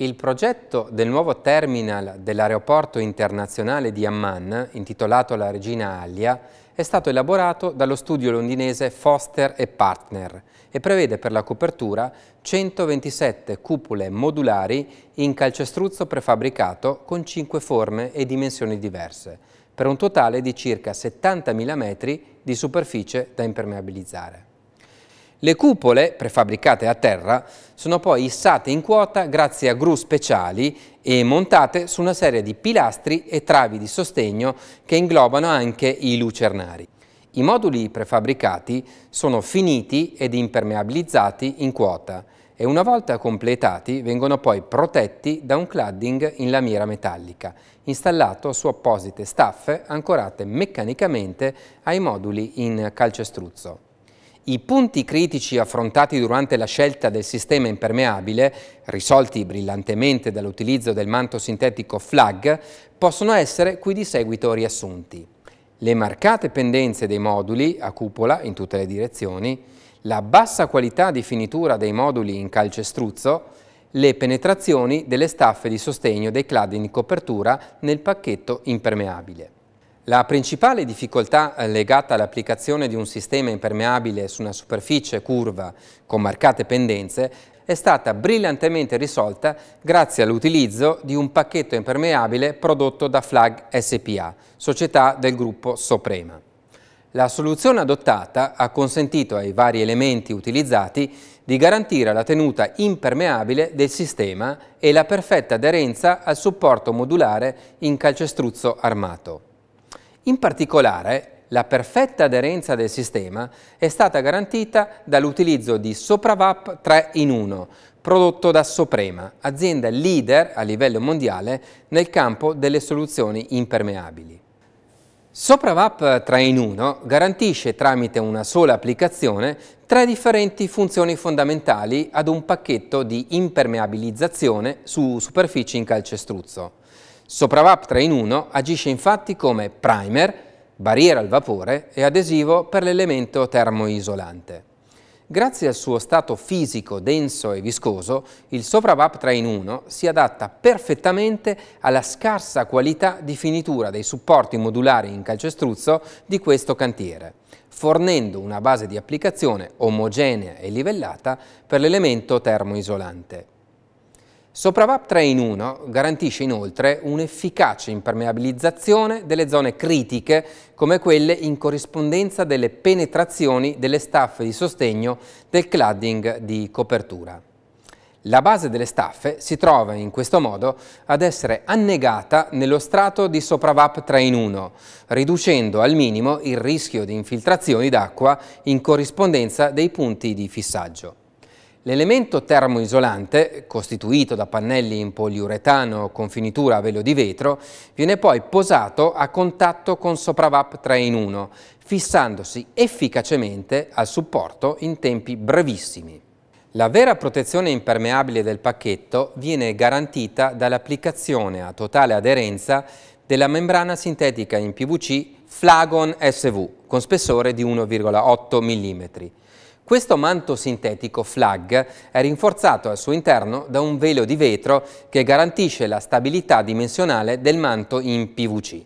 Il progetto del nuovo terminal dell'aeroporto internazionale di Amman, intitolato La Regina Alia, è stato elaborato dallo studio londinese Foster Partner e prevede per la copertura 127 cupole modulari in calcestruzzo prefabbricato con 5 forme e dimensioni diverse, per un totale di circa 70.000 metri di superficie da impermeabilizzare. Le cupole, prefabbricate a terra, sono poi issate in quota grazie a gru speciali e montate su una serie di pilastri e travi di sostegno che inglobano anche i lucernari. I moduli prefabbricati sono finiti ed impermeabilizzati in quota e una volta completati vengono poi protetti da un cladding in lamiera metallica, installato su apposite staffe ancorate meccanicamente ai moduli in calcestruzzo i punti critici affrontati durante la scelta del sistema impermeabile, risolti brillantemente dall'utilizzo del manto sintetico FLAG, possono essere qui di seguito riassunti. Le marcate pendenze dei moduli a cupola in tutte le direzioni, la bassa qualità di finitura dei moduli in calcestruzzo, le penetrazioni delle staffe di sostegno dei cladi in copertura nel pacchetto impermeabile. La principale difficoltà eh, legata all'applicazione di un sistema impermeabile su una superficie curva con marcate pendenze è stata brillantemente risolta grazie all'utilizzo di un pacchetto impermeabile prodotto da Flag SPA, società del gruppo Soprema. La soluzione adottata ha consentito ai vari elementi utilizzati di garantire la tenuta impermeabile del sistema e la perfetta aderenza al supporto modulare in calcestruzzo armato. In particolare, la perfetta aderenza del sistema è stata garantita dall'utilizzo di SopraVap 3 in 1, prodotto da Soprema, azienda leader a livello mondiale nel campo delle soluzioni impermeabili. SopraVap 3 in 1 garantisce tramite una sola applicazione tre differenti funzioni fondamentali ad un pacchetto di impermeabilizzazione su superfici in calcestruzzo. Sopravap 3 in 1 agisce infatti come primer, barriera al vapore e adesivo per l'elemento termoisolante. Grazie al suo stato fisico denso e viscoso, il Sopravap 3 in 1 si adatta perfettamente alla scarsa qualità di finitura dei supporti modulari in calcestruzzo di questo cantiere, fornendo una base di applicazione omogenea e livellata per l'elemento termoisolante. Sopravap 3 in 1 garantisce inoltre un'efficace impermeabilizzazione delle zone critiche come quelle in corrispondenza delle penetrazioni delle staffe di sostegno del cladding di copertura. La base delle staffe si trova in questo modo ad essere annegata nello strato di sopravap 3 in 1, riducendo al minimo il rischio di infiltrazioni d'acqua in corrispondenza dei punti di fissaggio. L'elemento termoisolante, costituito da pannelli in poliuretano con finitura a velo di vetro, viene poi posato a contatto con SopraVap 3 in 1, fissandosi efficacemente al supporto in tempi brevissimi. La vera protezione impermeabile del pacchetto viene garantita dall'applicazione a totale aderenza della membrana sintetica in PVC Flagon SV con spessore di 1,8 mm questo manto sintetico flag è rinforzato al suo interno da un velo di vetro che garantisce la stabilità dimensionale del manto in PVC.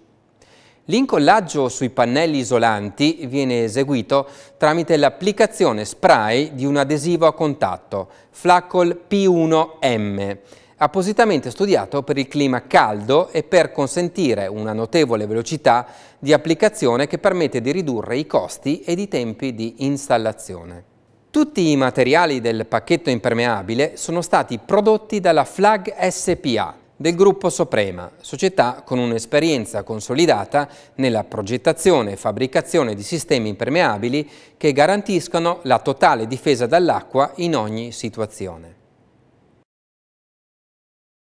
L'incollaggio sui pannelli isolanti viene eseguito tramite l'applicazione spray di un adesivo a contatto, Flacol P1M, appositamente studiato per il clima caldo e per consentire una notevole velocità di applicazione che permette di ridurre i costi ed i tempi di installazione. Tutti i materiali del pacchetto impermeabile sono stati prodotti dalla Flag SPA del gruppo Suprema, società con un'esperienza consolidata nella progettazione e fabbricazione di sistemi impermeabili che garantiscono la totale difesa dall'acqua in ogni situazione.